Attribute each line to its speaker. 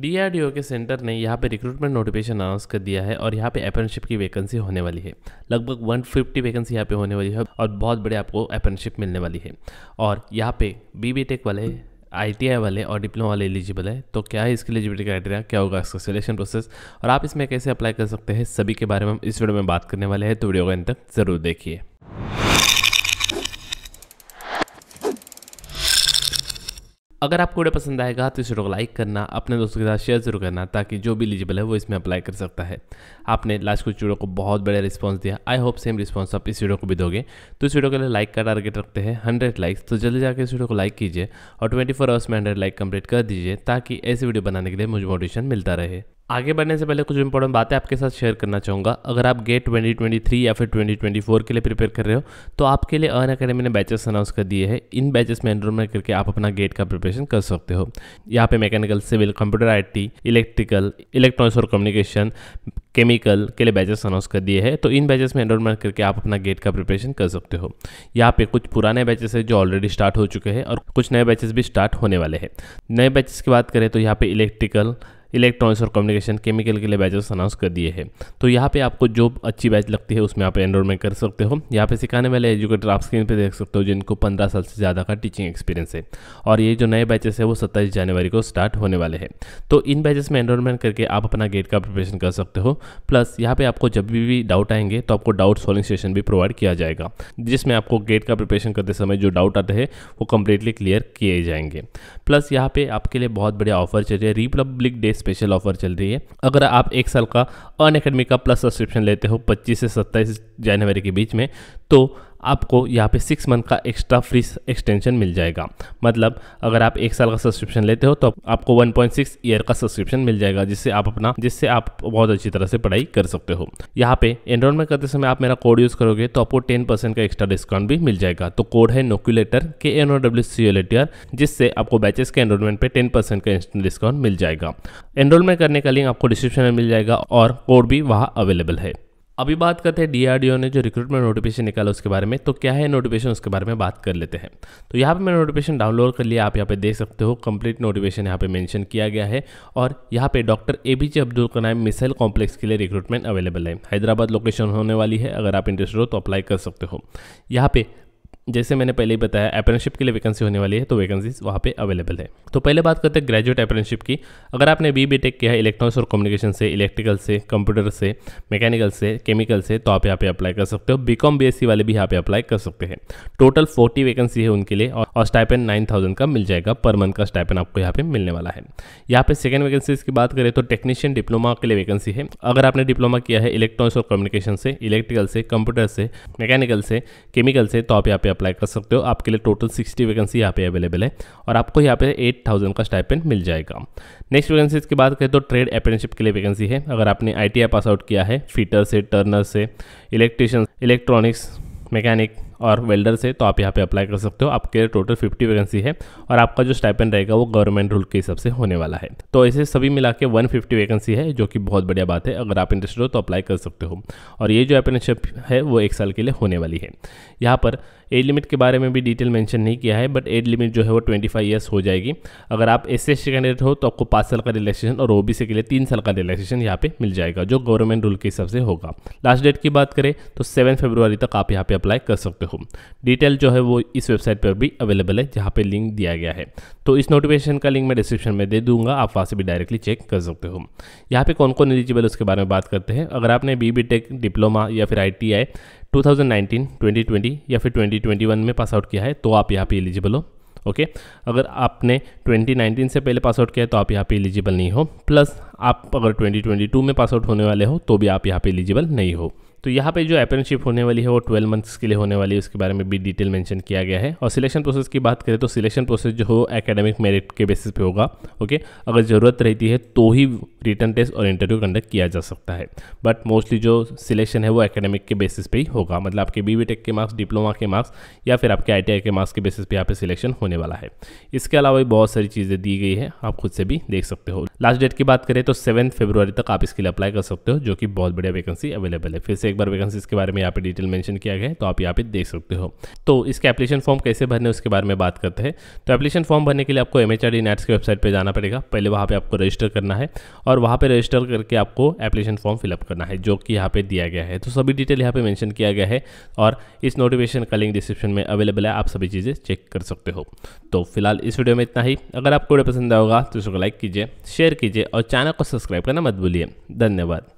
Speaker 1: DRDO के centre ने यहाँ पे रिक्रूटमेंट नोटिफिकेशन अनाउंस कर दिया है और यहाँ पे अपर्नशिप की वैकेंसी होने वाली है लगभग 150 वैकेंसी यहाँ पे होने वाली है और बहुत बड़े आपको अपर्नशिप मिलने वाली है और यहाँ पे बी बी टेक वाले आई वाले और डिप्लोमा वाले एलिजिबल है तो क्या है इसकी एलिजिबिलिटी क्राइटेरिया क्या होगा इसका सिलेक्शन प्रोसेस और आप इसमें कैसे अप्लाई कर सकते हैं सभी के बारे में इस वीडियो में बात करने वाले हैं तो वीडियो को अंत तक ज़रूर देखिए अगर आपको वीडियो पसंद आएगा तो इस वीडियो को लाइक करना अपने दोस्तों के साथ शेयर जरूर करना ताकि जो भी एलिजिबल है वो इसमें अप्लाई कर सकता है आपने लास्ट कुछ वीडियो को बहुत बढ़िया रिस्पांस दिया आई होप सेम रिस्पांस आप इस वीडियो को भी दोगे तो इस वीडियो के लिए लाइक का टारगेट रखते हैं हंड्रेड लाइक्स तो जल्दी जाकर इस वीडियो को लाइक कीजिए और ट्वेंटी फोर आवर्स में हंड्रेड लाइक कंप्लीट कर दीजिए ताकि ऐसी वीडियो बनाने के लिए मुझे मोटिवेशन मिलता रहे आगे बढ़ने से पहले कुछ इंपॉर्टेंट बातें आपके साथ शेयर करना चाहूँगा अगर आप गेट 2023 या फिर 2024 के लिए प्रिपेयर कर रहे हो तो आपके लिए अर्न अकेडमी ने बैचेस अनाउंस कर दिए हैं इन बैचेस में एनरोलमेंट करके आप अपना गेट का प्रिपरेशन कर सकते हो यहाँ पे mechanical civil computer T electrical electronics और कम्युनिकेशन केमिकल के लिए बैचेस अनाउंस कर दिए हैं तो इन बैचेस में एनरोलमेंट करके आप अपना गेट का प्रिपरेशन कर सकते हो यहाँ पे कुछ पुराने बैचेस है जो ऑलरेडी स्टार्ट हो चुके हैं और कुछ नए बैचेस भी स्टार्ट होने वाले हैं नए बैचेस की बात करें तो यहाँ पे इलेक्ट्रिकल इलेक्ट्रॉनिक्स और कम्युनिकेशन केमिकल के लिए बैचेस अनाउंस कर दिए हैं तो यहाँ पे आपको जो अच्छी बैच लगती है उसमें आप एनरोलमेंट कर सकते हो यहाँ पे सिखाने वाले एजुकेटर आप स्क्रीन पे देख सकते हो जिनको पंद्रह साल से ज़्यादा का टीचिंग एक्सपीरियंस है और ये जो नए बैचेस है वो सत्ताईस जनवरी को स्टार्ट होने वाले हैं तो इन बैचेस में एनरोलमेंट करके आप अपना गेट का प्रिपरेशन कर सकते हो प्लस यहाँ पर आपको जब भी डाउट आएंगे तो आपको डाउट सॉल्विंग सेशन भी प्रोवाइड किया जाएगा जिसमें आपको गेट का प्रिपरेशन करते समय जो डाउट आते हैं वो कम्प्लीटली क्लियर किए जाएंगे प्लस यहाँ पर आपके लिए बहुत बढ़िया ऑफर चल रही है रिपब्लिक डे स्पेशल ऑफर चल रही है अगर आप एक साल का अन अकेडमी का प्लस सब्सक्रिप्शन लेते हो पच्चीस से सत्ताईस जनवरी के बीच में तो आपको यहाँ पे सिक्स मंथ का एक्स्ट्रा फ्री एक्सटेंशन मिल जाएगा मतलब अगर आप एक साल का सब्सक्रिप्शन लेते हो तो आपको 1.6 ईयर का सब्सक्रिप्शन मिल जाएगा जिससे आप अपना जिससे आप बहुत अच्छी तरह से पढ़ाई कर सकते हो यहाँ पे एनरोलमेंट करते समय आप मेरा कोड यूज़ करोगे तो आपको टेन का एक्स्ट्रा डिस्काउंट भी मिल जाएगा तो कोड है नोक्यूलेटर के N O W C L T R जिससे आपको बैचेस के एनरोलमेंट पे टेन परसेंट का इंस्टेंट डिस्काउंट मिल जाएगा एनरोलमेंट करने का लिंक आपको डिस्क्रिप्शन में मिल जाएगा और कोड भी वहाँ अवेलेबल है अभी बात करते हैं डीआरडीओ ने जो रिक्रूटमेंट नोटिफिकेशन निकाला उसके बारे में तो क्या है नोटिफिकेशन उसके बारे में बात कर लेते हैं तो यहाँ पे मैंने नोटिफिकेशन डाउनलोड कर लिया आप यहाँ पे देख सकते हो कंप्लीट नोटिफिकेशन यहाँ पे मेंशन किया गया है और यहाँ पे doctor A P J Abdul Kalam missile complex के लिए रिक्रूटमेंट अवेलेबल है हैदराबाद लोकेशन होने वाली है अगर आप इंटरेस्टेड हो तो अप्लाई कर सकते हो यहाँ पे जैसे मैंने पहले ही बताया अप्रेंशिप के लिए वैकेंसी होने वाली है तो वैकेंसीज वहाँ पे अवेलेबल है तो पहले बात करते हैं ग्रेजुएट अप्रेंशिप की अगर आपने बी बी टेक किया है इलेक्ट्रॉनिक्स और कम्युनिकेशन से इलेक्ट्रिकल से कंप्यूटर से मैकेनिकल से केमिकल से तो आप यहाँ पे अप्लाई कर सकते हो बी कॉम वाले भी यहाँ पे अप्लाई कर सकते हैं टोटल फोर्टी वैकेंसी है उनके लिए और, स्टाइपन नाइन थाउजेंड का मिल जाएगा पर मंथ का स्टाइपन आपको यहाँ पे मिलने वाला है यहाँ पे सेकेंड वैकेंसीज की बात करें तो टेक्नीशियन डिप्लोमा के लिए वैकेंसी है अगर आपने डिप्लोमा किया है इलेक्ट्रॉनिक्स और कम्युनिकेशन से इलेक्ट्रिकल से कंप्यूटर से मैकेनिकल से केमिकल से तो आप यहाँ पे अप्लाई कर सकते हो आपके लिए टोटल सिक्सटी वैकेंसी यहाँ पे अवेलेबल है और आपको यहाँ पे एट थाउजेंड का स्टाइपेंड मिल जाएगा नेक्स्ट वैकेंसी की बात करें तो ट्रेड अप्रेंटिसिप के लिए वैकेंसी है अगर आपने आई पास आउट किया है फीटर से टर्नर से इलेक्ट्रिशन इलेक्ट्रॉनिक्स मैकेनिक और वेल्डर से तो आप यहाँ पे अप्लाई कर सकते हो आपके टोटल फिफ्टी वैकेंसी है और आपका जो स्टाइपेंड रहेगा वो गवर्नमेंट रूल के हिसाब से होने वाला है तो ऐसे सभी मिला के वन वैकेंसी है जो कि बहुत बढ़िया बात है अगर आप इंटरेस्टेड हो तो अप्लाई कर सकते हो और ये जो अप्रेनशिप है वो एक साल के लिए होने वाली है यहाँ पर एज लिमिट के बारे में भी डिटेल मेंशन नहीं किया है बट एज लिमिट जो है वो 25 ईयर्स हो जाएगी अगर आप एस सी कैंडिडेट हो तो आपको पाँच साल का रिलैक्सेशन और ओ के लिए तीन साल का रिलैक्सेशन यहाँ पे मिल जाएगा जो गवर्नमेंट रूल के हिसाब से होगा लास्ट डेट की बात करें तो सेवन फेब्रुवरी तक आप यहाँ पे अप्लाई कर सकते हो सकते हो डिटेल जो है वो इस वेबसाइट पर भी अवेलेबल है जहाँ पे लिंक दिया गया है तो इस नोटिफिकेशन का लिंक मैं डिस्क्रिप्शन में दे दूंगा आप वहाँ से भी डायरेक्टली चेक कर सकते हो यहाँ पे कौन कौन एलिजिबल उसके बारे में बात करते हैं अगर आपने बी बी टेक डिप्लोमा या फिर आई टी आई 2019, 2020 या फिर 2021 में पास आउट किया है तो आप यहाँ पे एलिजिबल हो ओके अगर आपने 2019 से पहले पास आउट किया है तो आप यहाँ पे एलिजिबल नहीं हो प्लस आप अगर 2022 में पास आउट होने वाले हो तो भी आप यहाँ पे एलिजिबल नहीं हो तो यहाँ पे जो अप्रेंटशिप होने वाली है वो ट्वेल्व मंथ्स के लिए होने वाली है उसके बारे में भी डिटेल मेंशन किया गया है और सिलेक्शन प्रोसेस की बात करें तो सिलेक्शन प्रोसेस जो हो एकेडमिक मेरिट के बेसिस पे होगा ओके अगर ज़रूरत रहती है तो ही रिटर्न टेस्ट और इंटरव्यू कंडक्ट किया जा सकता है बट मोस्टली जो सिलेक्शन है वो एकेडमिक के बेसिस पे ही होगा मतलब आपके बी के मार्क्स डिप्लोमा के मार्क्स या फिर आपके आई के मार्क्स के बेसिस पर यहाँ पर सिलेक्शन होने वाला है इसके अलावा भी बहुत सारी चीज़ें दी गई है आप खुद से भी देख सकते हो लास्ट डेट की बात करें तो सेवन फेब्रुवरी तक आप इसके लिए अप्लाई कर सकते हो जो कि बहुत बढ़िया वैकेंसी अवेलेबल है फिर से से एक बार वैकेंसीज के बारे में यहाँ पे डिटेल मेंशन किया गया है तो आप यहाँ पे देख सकते हो तो इसके एप्लीकेशन फॉर्म कैसे भरने उसके बारे में बात करते हैं तो एप्लीकेशन फॉर्म भरने के लिए आपको M H R D NATS की वेबसाइट पर जाना पड़ेगा पहले वहाँ पर आपको रजिस्टर करना है और वहाँ पर रजिस्टर करके आपको एप्लीकेशन फॉर्म फिलअप करना है जो कि यहाँ पर दिया गया है तो सभी डिटेल यहाँ पर मैंशन किया गया है और इस नोटिफिकेशन का लिंक डिस्क्रिप्शन में अवेलेबल है आप सभी चीज़ें चेक कर सकते हो तो फिलहाल इस वीडियो में इतना ही अगर आपको वीडियो पसंद आएगा तो उसको लाइक कीजिए शेयर कीजिए और चैनल को सब्सक्राइब करना मत भूलिए धन्यवाद